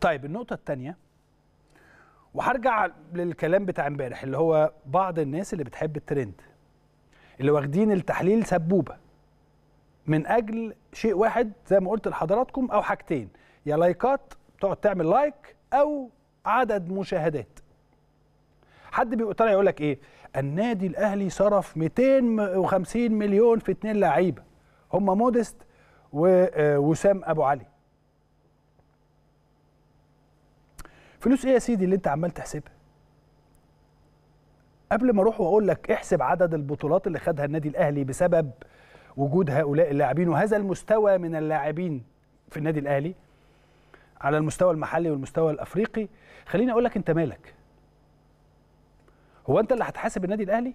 طيب النقطه الثانيه وهرجع للكلام بتاع امبارح اللي هو بعض الناس اللي بتحب الترند اللي واخدين التحليل سبوبه من اجل شيء واحد زي ما قلت لحضراتكم او حاجتين يا لايكات تقعد تعمل لايك او عدد مشاهدات حد طالع يقول لك ايه النادي الاهلي صرف 250 مليون في اتنين لعيبه هم مودست ووسام آه، ابو علي فلوس ايه يا سيدي اللي انت عمال تحسبها قبل ما اروح واقول لك احسب عدد البطولات اللي خدها النادي الاهلي بسبب وجود هؤلاء اللاعبين وهذا المستوى من اللاعبين في النادي الاهلي على المستوى المحلي والمستوى الافريقي خليني اقول لك انت مالك هو انت اللي هتحاسب النادي الاهلي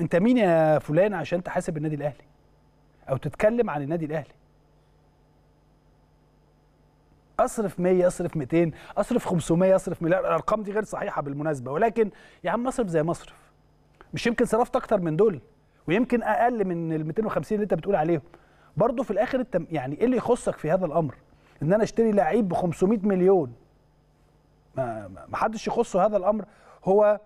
انت مين يا فلان عشان تحاسب النادي الاهلي او تتكلم عن النادي الاهلي اصرف 100 اصرف 200 اصرف 500 اصرف مليار الارقام دي غير صحيحه بالمناسبه ولكن يا عم اصرف زي ما اصرف مش يمكن صرفت اكتر من دول ويمكن اقل من ال 250 اللي انت بتقول عليهم برضه في الاخر انت يعني ايه اللي يخصك في هذا الامر ان انا اشتري لعيب ب 500 مليون ما حدش يخصه هذا الامر هو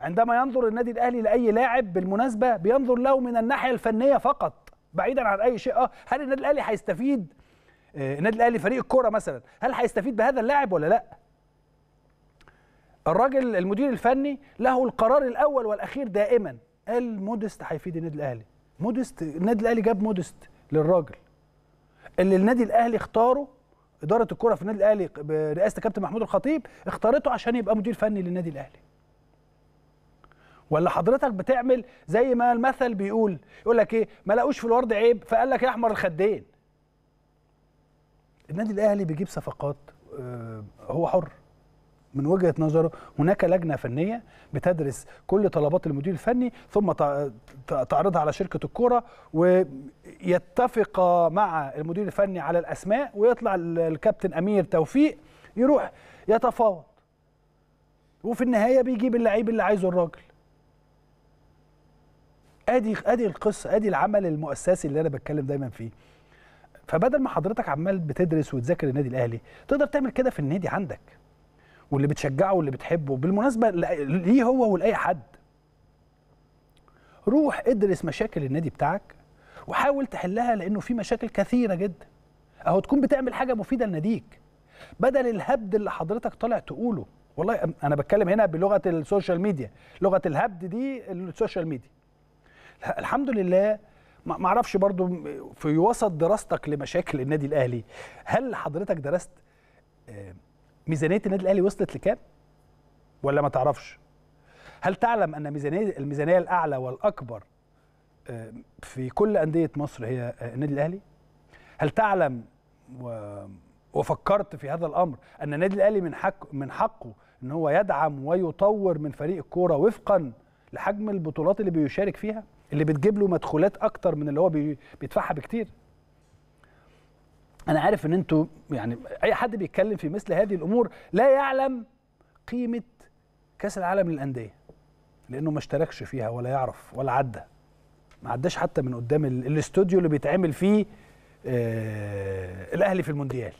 عندما ينظر النادي الاهلي لاي لاعب بالمناسبه بينظر له من الناحيه الفنيه فقط بعيدا عن اي شيء اه هل النادي الاهلي هيستفيد آه، النادي الاهلي فريق الكوره مثلا هل هيستفيد بهذا اللاعب ولا لا الراجل المدير الفني له القرار الاول والاخير دائما قال مودست هيفيد النادي الاهلي مودست النادي الاهلي جاب مودست للراجل اللي النادي الاهلي اختاره اداره الكره في النادي الاهلي برئاسه كابتن محمود الخطيب اختارته عشان يبقى مدير فني للنادي الاهلي ولا حضرتك بتعمل زي ما المثل بيقول يقول لك ايه ما لقوش في الورد عيب فقال لك احمر الخدين النادي الاهلي بيجيب صفقات آه، هو حر من وجهه نظره هناك لجنه فنيه بتدرس كل طلبات المدير الفني ثم تعرضها على شركه الكوره ويتفق مع المدير الفني على الاسماء ويطلع الكابتن امير توفيق يروح يتفاوض وفي النهايه بيجيب اللعيب اللي عايزه الراجل ادي ادي القصه ادي العمل المؤسسي اللي انا بتكلم دايما فيه فبدل ما حضرتك عمال بتدرس وتذاكر النادي الاهلي تقدر تعمل كده في النادي عندك واللي بتشجعه واللي بتحبه بالمناسبه ليه هو ولاي حد روح ادرس مشاكل النادي بتاعك وحاول تحلها لانه في مشاكل كثيره جدا اهو تكون بتعمل حاجه مفيده لناديك بدل الهبد اللي حضرتك طالع تقوله والله انا بتكلم هنا بلغه السوشيال ميديا لغه الهبد دي السوشيال ميديا الحمد لله ما اعرفش برضو في وسط دراستك لمشاكل النادي الاهلي هل حضرتك درست آه، ميزانيه النادي الاهلي وصلت لكام ولا ما تعرفش هل تعلم ان ميزانيه الميزانيه الاعلى والاكبر آه، في كل انديه مصر هي آه، النادي الاهلي هل تعلم و... وفكرت في هذا الامر ان النادي الاهلي من حق من حقه ان هو يدعم ويطور من فريق الكوره وفقا لحجم البطولات اللي بيشارك فيها اللي بتجيب له مدخولات اكتر من اللي هو بيدفعها بكتير انا عارف ان انتوا يعني اي حد بيتكلم في مثل هذه الامور لا يعلم قيمه كاس العالم للانديه لانه ما اشتركش فيها ولا يعرف ولا عدى ما عداش حتى من قدام الاستوديو اللي بيتعمل فيه آه، الاهلي في المونديال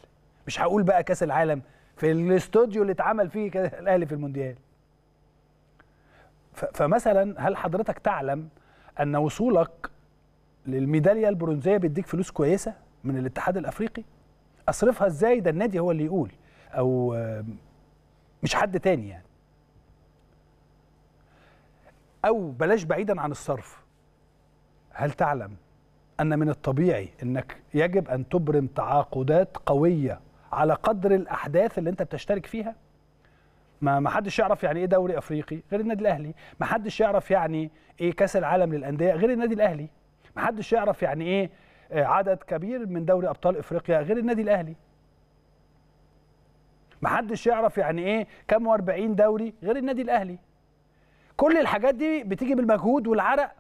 مش هقول بقى كاس العالم في الاستوديو اللي اتعمل فيه الاهلي في المونديال فمثلا هل حضرتك تعلم ان وصولك للميداليه البرونزيه بيديك فلوس كويسه من الاتحاد الافريقي اصرفها ازاي ده النادي هو اللي يقول او آه، مش حد تاني يعني او بلاش بعيدا عن الصرف هل تعلم ان من الطبيعي انك يجب ان تبرم تعاقدات قويه على قدر الاحداث اللي انت بتشترك فيها ما ما حدش يعرف يعني ايه دوري افريقي غير النادي الاهلي ما حدش يعرف يعني ايه كاس العالم للانديه غير النادي الاهلي ما حدش يعرف يعني ايه آه، عدد كبير من دوري ابطال افريقيا غير النادي الاهلي ما حدش يعرف يعني ايه كام و40 دوري غير النادي الاهلي كل الحاجات دي بتيجي بالمجهود والعرق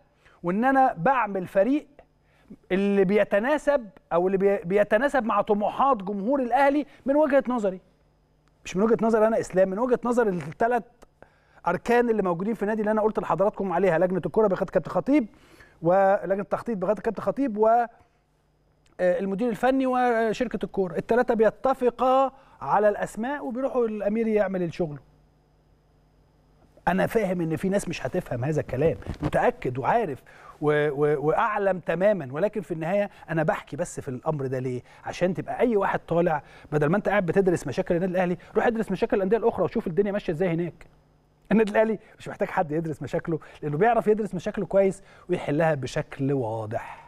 وان انا بعمل فريق اللي بيتناسب او اللي بيتناسب مع طموحات جمهور الاهلي من وجهه نظري مش من وجهه نظر انا اسلام من وجهه نظر الثلاث اركان اللي موجودين في النادي اللي انا قلت لحضراتكم عليها لجنه الكره بقياده كابتن خطيب ولجنه التخطيط بقياده كابتن خطيب و آه، المدير الفني وشركه آه، الكوره الثلاثه بيتفقا على الاسماء وبيروحوا الامير يعمل الشغل انا فاهم ان في ناس مش هتفهم هذا الكلام متاكد وعارف و و واعلم تماما ولكن في النهايه انا بحكي بس في الامر ده ليه عشان تبقى اي واحد طالع بدل ما انت قاعد بتدرس مشاكل النادي الاهلي روح ادرس مشاكل الانديه الاخرى وشوف الدنيا ماشيه ازاي هناك النادي الاهلي مش محتاج حد يدرس مشاكله لانه بيعرف يدرس مشاكله كويس ويحلها بشكل واضح